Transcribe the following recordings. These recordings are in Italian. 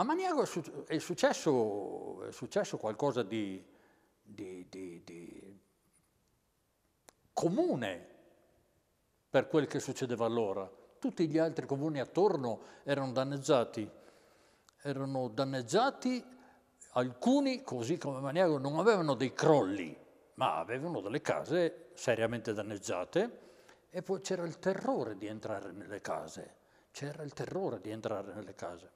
A Maniago è successo, è successo qualcosa di, di, di, di, comune per quel che succedeva allora. Tutti gli altri comuni attorno erano danneggiati, erano danneggiati, alcuni, così come Maniago, non avevano dei crolli, ma avevano delle case seriamente danneggiate e poi c'era il terrore di entrare nelle case, c'era il terrore di entrare nelle case.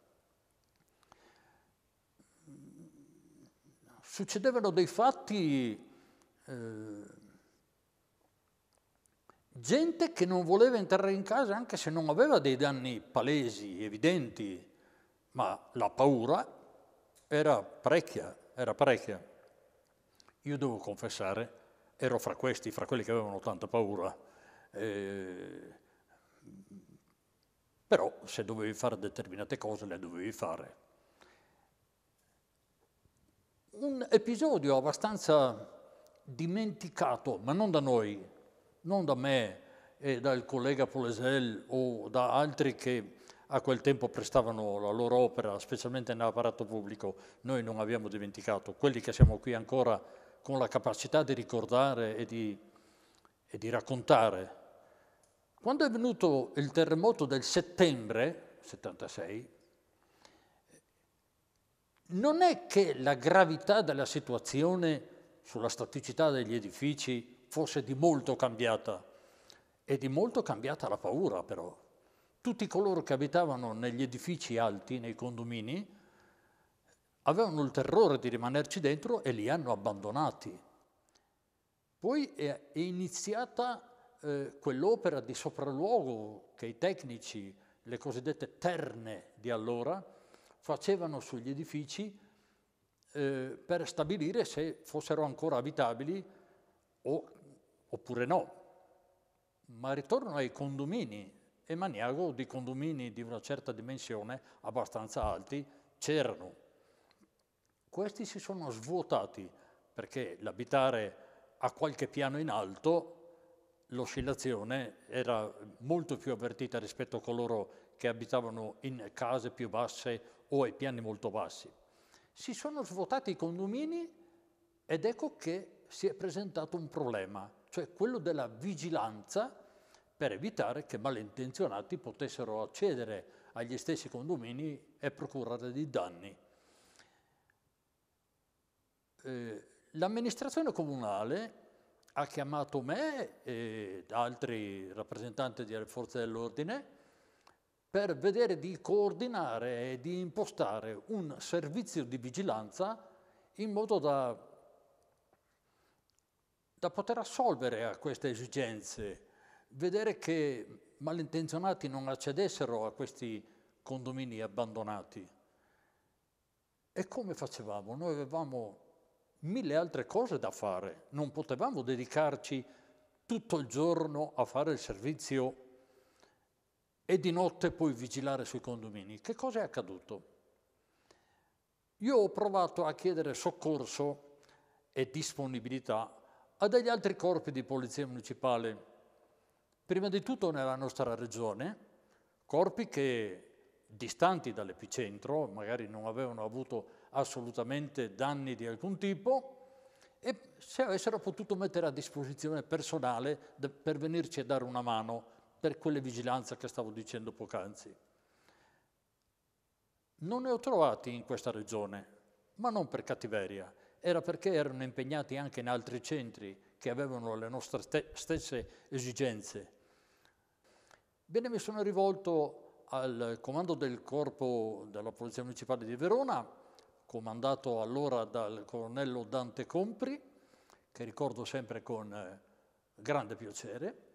succedevano dei fatti, eh, gente che non voleva entrare in casa anche se non aveva dei danni palesi, evidenti, ma la paura era parecchia, era parecchia. Io devo confessare, ero fra questi, fra quelli che avevano tanta paura. Eh, però se dovevi fare determinate cose le dovevi fare un episodio abbastanza dimenticato, ma non da noi, non da me e dal collega Polesel o da altri che a quel tempo prestavano la loro opera, specialmente nell'apparato pubblico, noi non abbiamo dimenticato, quelli che siamo qui ancora con la capacità di ricordare e di, e di raccontare. Quando è venuto il terremoto del settembre 76, non è che la gravità della situazione sulla staticità degli edifici fosse di molto cambiata, è di molto cambiata la paura però. Tutti coloro che abitavano negli edifici alti, nei condomini, avevano il terrore di rimanerci dentro e li hanno abbandonati. Poi è iniziata eh, quell'opera di sopralluogo che i tecnici, le cosiddette terne di allora, facevano sugli edifici eh, per stabilire se fossero ancora abitabili o, oppure no. Ma ritorno ai condomini, e Maniago di condomini di una certa dimensione, abbastanza alti, c'erano. Questi si sono svuotati perché l'abitare a qualche piano in alto l'oscillazione era molto più avvertita rispetto a coloro che abitavano in case più basse o ai piani molto bassi. Si sono svuotati i condomini ed ecco che si è presentato un problema, cioè quello della vigilanza per evitare che malintenzionati potessero accedere agli stessi condomini e procurare dei danni. Eh, l'amministrazione comunale ha chiamato me e altri rappresentanti delle forze dell'ordine per vedere di coordinare e di impostare un servizio di vigilanza in modo da, da poter assolvere a queste esigenze, vedere che malintenzionati non accedessero a questi condomini abbandonati. E come facevamo? Noi avevamo mille altre cose da fare, non potevamo dedicarci tutto il giorno a fare il servizio e di notte poi vigilare sui condomini. Che cosa è accaduto? Io ho provato a chiedere soccorso e disponibilità a degli altri corpi di polizia municipale, prima di tutto nella nostra regione, corpi che distanti dall'epicentro, magari non avevano avuto assolutamente danni di alcun tipo, e se avessero potuto mettere a disposizione personale per venirci a dare una mano per quella vigilanza che stavo dicendo poc'anzi. Non ne ho trovati in questa regione, ma non per cattiveria, era perché erano impegnati anche in altri centri che avevano le nostre stesse esigenze. Bene, mi sono rivolto al comando del corpo della Polizia Municipale di Verona, comandato allora dal colonnello Dante Compri, che ricordo sempre con eh, grande piacere,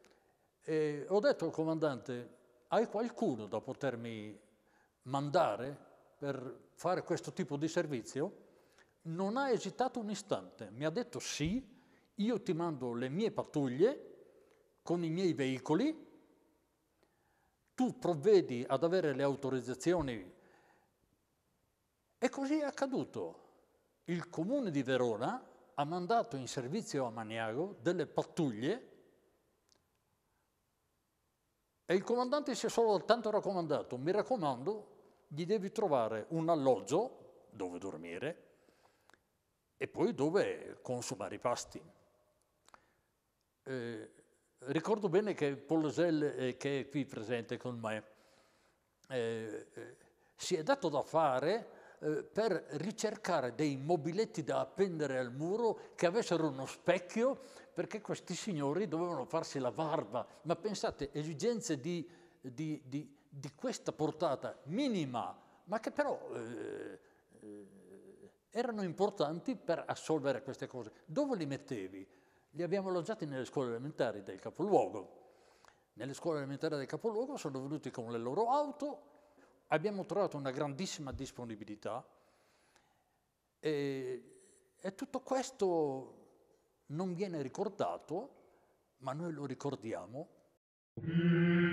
e ho detto al comandante, hai qualcuno da potermi mandare per fare questo tipo di servizio? Non ha esitato un istante, mi ha detto sì, io ti mando le mie pattuglie con i miei veicoli, tu provvedi ad avere le autorizzazioni. E così è accaduto. Il comune di Verona ha mandato in servizio a Maniago delle pattuglie e il comandante si è solo tanto raccomandato, mi raccomando, gli devi trovare un alloggio dove dormire e poi dove consumare i pasti. Eh, ricordo bene che Polosel, eh, che è qui presente con me, eh, eh si è dato da fare eh, per ricercare dei mobiletti da appendere al muro che avessero uno specchio, perché questi signori dovevano farsi la barba. Ma pensate, esigenze di, di, di, di questa portata minima, ma che però... Eh, eh erano importanti per assolvere queste cose. Dove li mettevi? Li abbiamo alloggiati nelle scuole elementari del capoluogo. Nelle scuole elementari del capoluogo sono venuti con le loro auto abbiamo trovato una grandissima disponibilità e, e tutto questo non viene ricordato, ma noi lo ricordiamo. Mm.